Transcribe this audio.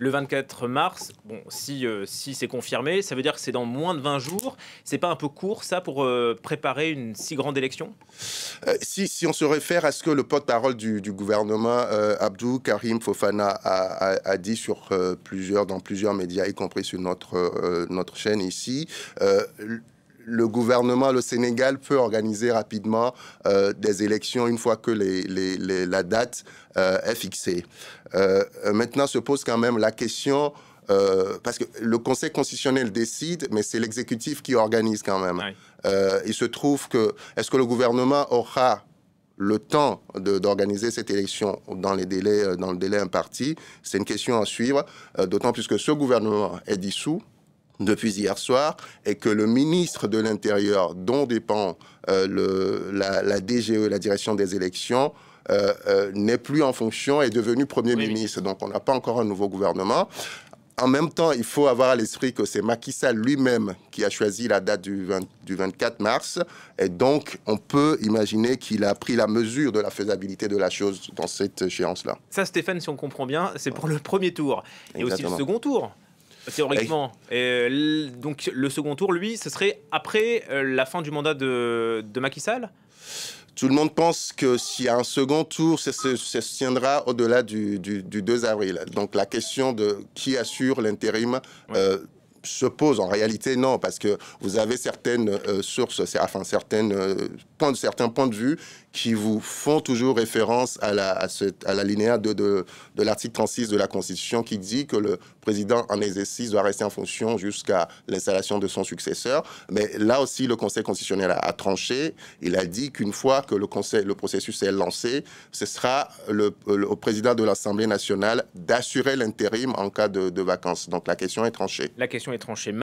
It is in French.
le 24 mars, bon, si, euh, si c'est confirmé, ça veut dire que c'est dans moins de 20 jours. C'est pas un peu court, ça, pour euh, préparer une si grande élection euh, si, si, on se réfère à ce que le porte-parole du, gouvernement, Abdou Karim Fofana, a, dit sur, plusieurs, dans plusieurs médias, y compris sur notre, notre chaîne ici, le gouvernement, le Sénégal peut organiser rapidement euh, des élections une fois que la date euh, est fixée. Euh, maintenant se pose quand même la question parce que le Conseil constitutionnel décide, mais c'est l'exécutif qui organise quand même. il se trouve que est-ce que le gouvernement aura le temps d'organiser cette élection dans, les délais, dans le délai imparti C'est une question à suivre, d'autant plus que ce gouvernement est dissous depuis hier soir et que le ministre de l'Intérieur, dont dépend euh, le, la, DGE, la direction des élections, euh, euh, n'est plus en fonction et est devenu Premier ministre. Donc on n'a pas encore un nouveau gouvernement. En même temps, il faut avoir à l'esprit que c'est Macky Sall lui-même qui a choisi la date du, du 24 mars. Et donc, on peut imaginer qu'il a pris la mesure de la faisabilité de la chose dans cette échéance-là. Ça, Stéphane, si on comprend bien, c'est pour le premier tour. Et aussi le second tour. Théoriquement. Et... Euh, donc le second tour, lui, ce serait après euh, la fin du mandat de, Macky Sall tout le monde pense que s'il y a un second tour, ça se, tiendra au-delà du, 2 avril. Donc la question de qui assure l'intérim euh, se pose en réalité non parce que vous avez certaines euh, sources enfin certaines euh, points de certains points de vue qui vous font toujours référence à la à, la linéaire de de, de l'article 36 de la Constitution qui dit que le président en exercice doit rester en fonction jusqu'à l'installation de son successeur mais là aussi le Conseil constitutionnel a, tranché il a dit qu'une fois que le conseil le processus est lancé ce sera le, au président de l'Assemblée nationale d'assurer l'intérim en cas de, de vacances donc la question est tranchée la question est tranchée